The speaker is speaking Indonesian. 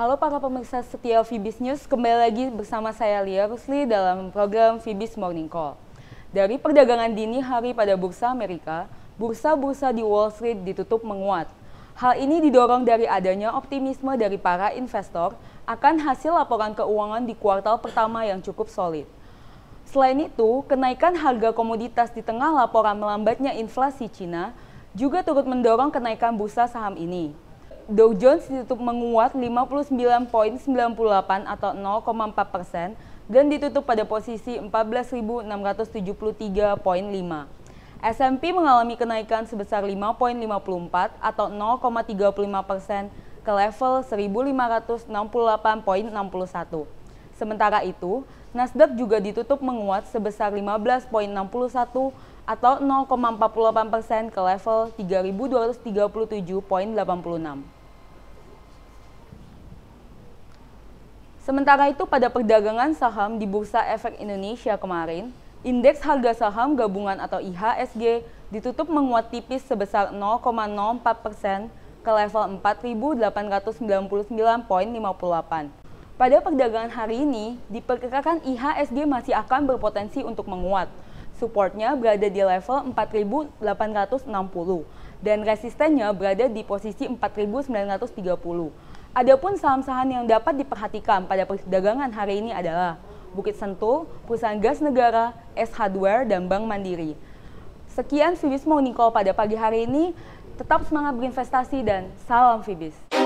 Halo para pemirsa setia Vibis News, kembali lagi bersama saya Lia Rusli dalam program Vibis Morning Call. Dari perdagangan dini hari pada Bursa Amerika, bursa-bursa di Wall Street ditutup menguat. Hal ini didorong dari adanya optimisme dari para investor akan hasil laporan keuangan di kuartal pertama yang cukup solid. Selain itu, kenaikan harga komoditas di tengah laporan melambatnya inflasi Cina juga turut mendorong kenaikan bursa saham ini. Dow Jones ditutup menguat 59.98 atau 0,4 persen dan ditutup pada posisi 14.673.5. S&P mengalami kenaikan sebesar 5.54 atau 0,35 persen ke level 1.568.61. Sementara itu, Nasdaq juga ditutup menguat sebesar 15.61 atau 0,48 persen ke level 3.237.86. Sementara itu pada perdagangan saham di Bursa Efek Indonesia kemarin, indeks harga saham gabungan atau IHSG ditutup menguat tipis sebesar 0,04 persen ke level 4.899.58. Pada perdagangan hari ini, diperkirakan IHSG masih akan berpotensi untuk menguat. Supportnya berada di level 4.860 dan resistennya berada di posisi 4.930. Adapun saham-saham yang dapat diperhatikan pada perdagangan hari ini adalah Bukit Sentul, Perusahaan Gas Negara, S Hardware, dan Bank Mandiri. Sekian Fibis Morning Call pada pagi hari ini. Tetap semangat berinvestasi dan salam Fibis.